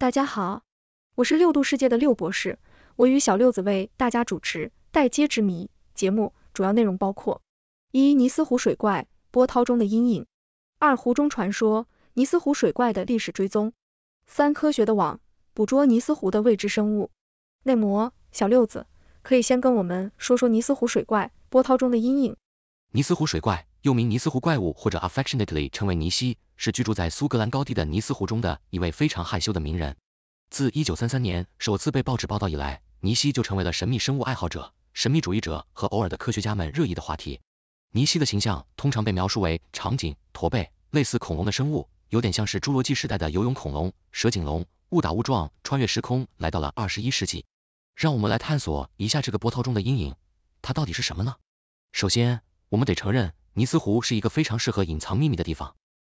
大家好，我是六度世界的六博士，我与小六子为大家主持《待接之谜》节目，主要内容包括：一尼斯湖水怪波涛中的阴影；二湖中传说尼斯湖水怪的历史追踪；三科学的网捕捉尼斯湖的未知生物。内模，小六子可以先跟我们说说尼斯湖水怪波涛中的阴影。尼斯湖水怪。又名尼斯湖怪物或者 affectionately 称为尼西，是居住在苏格兰高地的尼斯湖中的一位非常害羞的名人。自一九三三年首次被报纸报道以来，尼西就成为了神秘生物爱好者、神秘主义者和偶尔的科学家们热议的话题。尼西的形象通常被描述为长颈、驼背、类似恐龙的生物，有点像是侏罗纪时代的游泳恐龙——蛇颈龙。误打误撞穿越时空来到了二十一世纪，让我们来探索一下这个波涛中的阴影，它到底是什么呢？首先，我们得承认。尼斯湖是一个非常适合隐藏秘密的地方。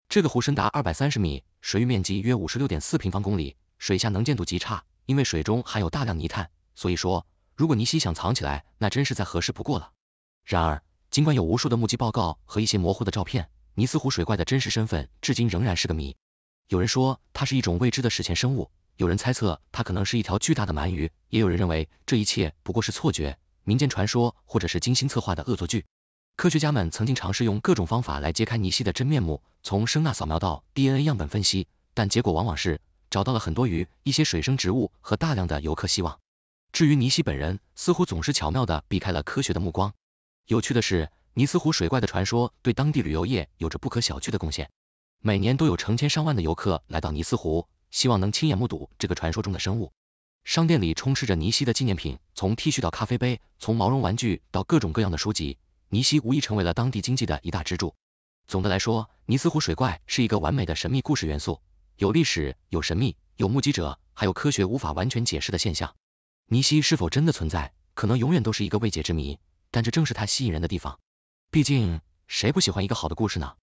这个湖深达二百三十米，水域面积约五十六点四平方公里，水下能见度极差，因为水中含有大量泥炭。所以说，如果尼西想藏起来，那真是再合适不过了。然而，尽管有无数的目击报告和一些模糊的照片，尼斯湖水怪的真实身份至今仍然是个谜。有人说它是一种未知的史前生物，有人猜测它可能是一条巨大的鳗鱼，也有人认为这一切不过是错觉、民间传说或者是精心策划的恶作剧。科学家们曾经尝试用各种方法来揭开尼西的真面目，从声纳扫描到 DNA 样本分析，但结果往往是找到了很多鱼、一些水生植物和大量的游客希望。至于尼西本人，似乎总是巧妙的避开了科学的目光。有趣的是，尼斯湖水怪的传说对当地旅游业有着不可小觑的贡献，每年都有成千上万的游客来到尼斯湖，希望能亲眼目睹这个传说中的生物。商店里充斥着尼西的纪念品，从 T 恤到咖啡杯，从毛绒玩具到各种各样的书籍。尼西无疑成为了当地经济的一大支柱。总的来说，尼斯湖水怪是一个完美的神秘故事元素，有历史，有神秘，有目击者，还有科学无法完全解释的现象。尼西是否真的存在，可能永远都是一个未解之谜，但这正是它吸引人的地方。毕竟，谁不喜欢一个好的故事呢？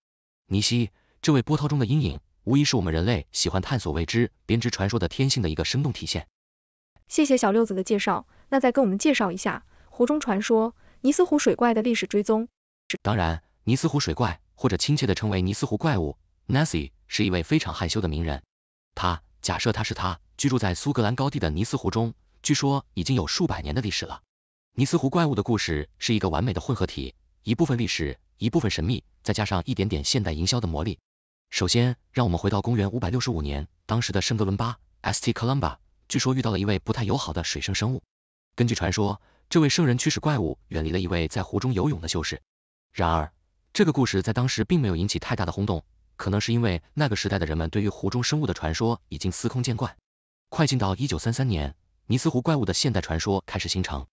尼西这位波涛中的阴影，无疑是我们人类喜欢探索未知、编织传说的天性的一个生动体现。谢谢小六子的介绍，那再跟我们介绍一下湖中传说。尼斯湖水怪的历史追踪。当然，尼斯湖水怪，或者亲切地称为尼斯湖怪物 Nessie，是一位非常害羞的名人。他假设他是他居住在苏格兰高地的尼斯湖中，据说已经有数百年的历史了。尼斯湖怪物的故事是一个完美的混合体，一部分历史，一部分神秘，再加上一点点现代营销的魔力。首先，让我们回到公元五百六十五年，当时的圣哥伦巴 S. T. Columba，据说遇到了一位不太友好的水生生物。根据传说。这位圣人驱使怪物远离了一位在湖中游泳的修士。然而，这个故事在当时并没有引起太大的轰动，可能是因为那个时代的人们对于湖中生物的传说已经司空见惯。快进到一九三三年，尼斯湖怪物的现代传说开始形成。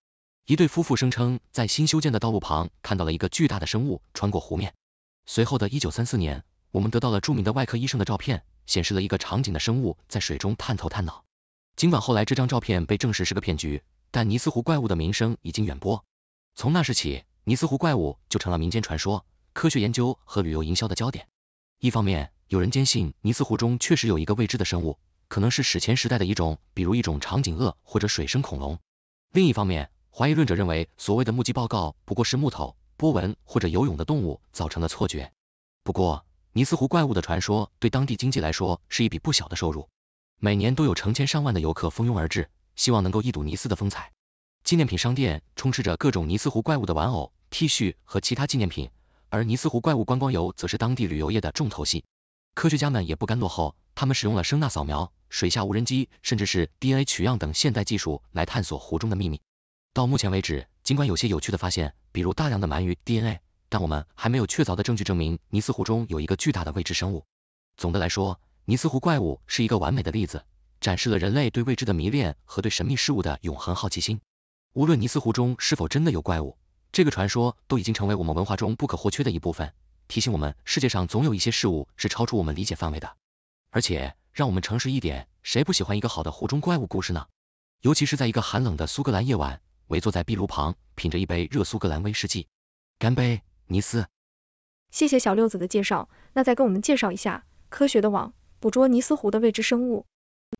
一对夫妇声称在新修建的道路旁看到了一个巨大的生物穿过湖面。随后的一九三四年，我们得到了著名的外科医生的照片，显示了一个场景的生物在水中探头探脑。尽管后来这张照片被证实是个骗局。但尼斯湖怪物的名声已经远播，从那时起，尼斯湖怪物就成了民间传说、科学研究和旅游营销的焦点。一方面，有人坚信尼斯湖中确实有一个未知的生物，可能是史前时代的一种，比如一种长颈鳄或者水生恐龙；另一方面，怀疑论者认为所谓的目击报告不过是木头、波纹或者游泳的动物造成的错觉。不过，尼斯湖怪物的传说对当地经济来说是一笔不小的收入，每年都有成千上万的游客蜂拥而至。希望能够一睹尼斯的风采。纪念品商店充斥着各种尼斯湖怪物的玩偶、T 恤和其他纪念品，而尼斯湖怪物观光游则是当地旅游业的重头戏。科学家们也不甘落后，他们使用了声纳扫描、水下无人机，甚至是 DNA 取样等现代技术来探索湖中的秘密。到目前为止，尽管有些有趣的发现，比如大量的鳗鱼 DNA，但我们还没有确凿的证据证明尼斯湖中有一个巨大的未知生物。总的来说，尼斯湖怪物是一个完美的例子。展示了人类对未知的迷恋和对神秘事物的永恒好奇心。无论尼斯湖中是否真的有怪物，这个传说都已经成为我们文化中不可或缺的一部分，提醒我们世界上总有一些事物是超出我们理解范围的。而且，让我们诚实一点，谁不喜欢一个好的湖中怪物故事呢？尤其是在一个寒冷的苏格兰夜晚，围坐在壁炉旁，品着一杯热苏格兰威士忌，干杯，尼斯！谢谢小六子的介绍，那再跟我们介绍一下科学的网捕捉尼斯湖的未知生物。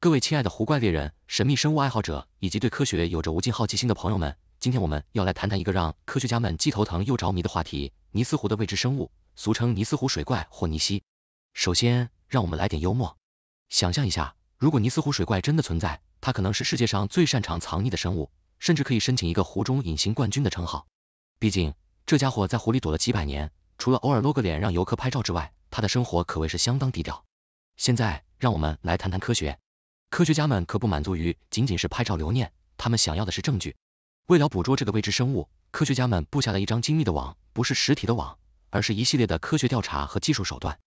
各位亲爱的湖怪猎人、神秘生物爱好者，以及对科学有着无尽好奇心的朋友们，今天我们要来谈谈一个让科学家们既头疼又着迷的话题——尼斯湖的未知生物，俗称尼斯湖水怪或尼西。首先，让我们来点幽默，想象一下，如果尼斯湖水怪真的存在，它可能是世界上最擅长藏匿的生物，甚至可以申请一个湖中隐形冠军的称号。毕竟，这家伙在湖里躲了几百年，除了偶尔露个脸让游客拍照之外，他的生活可谓是相当低调。现在，让我们来谈谈科学。科学家们可不满足于仅仅是拍照留念，他们想要的是证据。为了捕捉这个未知生物，科学家们布下了一张精密的网，不是实体的网，而是一系列的科学调查和技术手段。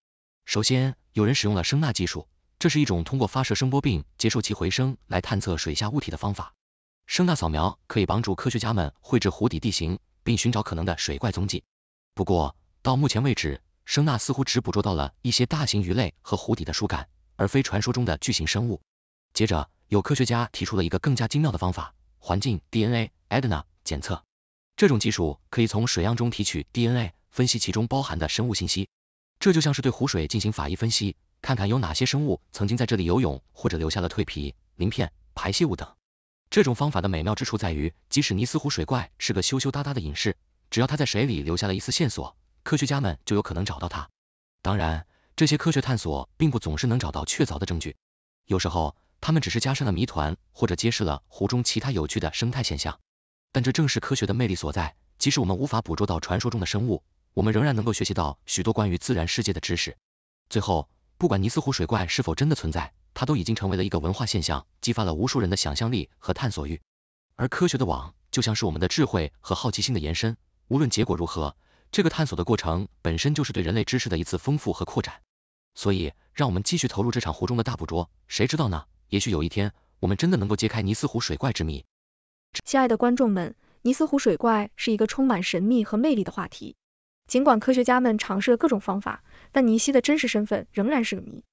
首先，有人使用了声呐技术，这是一种通过发射声波并接受其回声来探测水下物体的方法。声呐扫描可以帮助科学家们绘制湖底地形，并寻找可能的水怪踪迹。不过，到目前为止，声呐似乎只捕捉到了一些大型鱼类和湖底的树干，而非传说中的巨型生物。接着，有科学家提出了一个更加精妙的方法——环境 d n a e d n a 检测。这种技术可以从水样中提取 DNA，分析其中包含的生物信息。这就像是对湖水进行法医分析，看看有哪些生物曾经在这里游泳，或者留下了蜕皮、鳞片、排泄物等。这种方法的美妙之处在于，即使尼斯湖水怪是个羞羞答答的隐士，只要他在水里留下了一丝线索，科学家们就有可能找到他。当然，这些科学探索并不总是能找到确凿的证据，有时候。他们只是加深了谜团，或者揭示了湖中其他有趣的生态现象。但这正是科学的魅力所在。即使我们无法捕捉到传说中的生物，我们仍然能够学习到许多关于自然世界的知识。最后，不管尼斯湖水怪是否真的存在，它都已经成为了一个文化现象，激发了无数人的想象力和探索欲。而科学的网就像是我们的智慧和好奇心的延伸。无论结果如何，这个探索的过程本身就是对人类知识的一次丰富和扩展。所以，让我们继续投入这场湖中的大捕捉，谁知道呢？也许有一天，我们真的能够揭开尼斯湖水怪之谜。亲爱的观众们，尼斯湖水怪是一个充满神秘和魅力的话题。尽管科学家们尝试了各种方法，但尼西的真实身份仍然是个谜。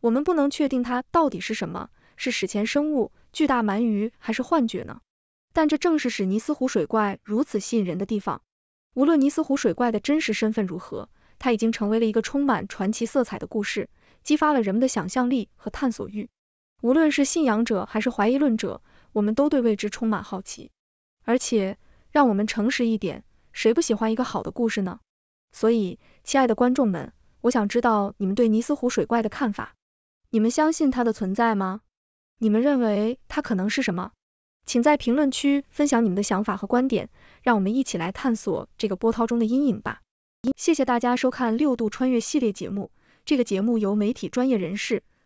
我们不能确定它到底是什么，是史前生物、巨大鳗鱼还是幻觉呢？但这正是使尼斯湖水怪如此吸引人的地方。无论尼斯湖水怪的真实身份如何，它已经成为了一个充满传奇色彩的故事，激发了人们的想象力和探索欲。无论是信仰者还是怀疑论者，我们都对未知充满好奇。而且，让我们诚实一点，谁不喜欢一个好的故事呢？所以，亲爱的观众们，我想知道你们对尼斯湖水怪的看法。你们相信它的存在吗？你们认为它可能是什么？请在评论区分享你们的想法和观点，让我们一起来探索这个波涛中的阴影吧。谢谢大家收看六度穿越系列节目。这个节目由媒体专业人士。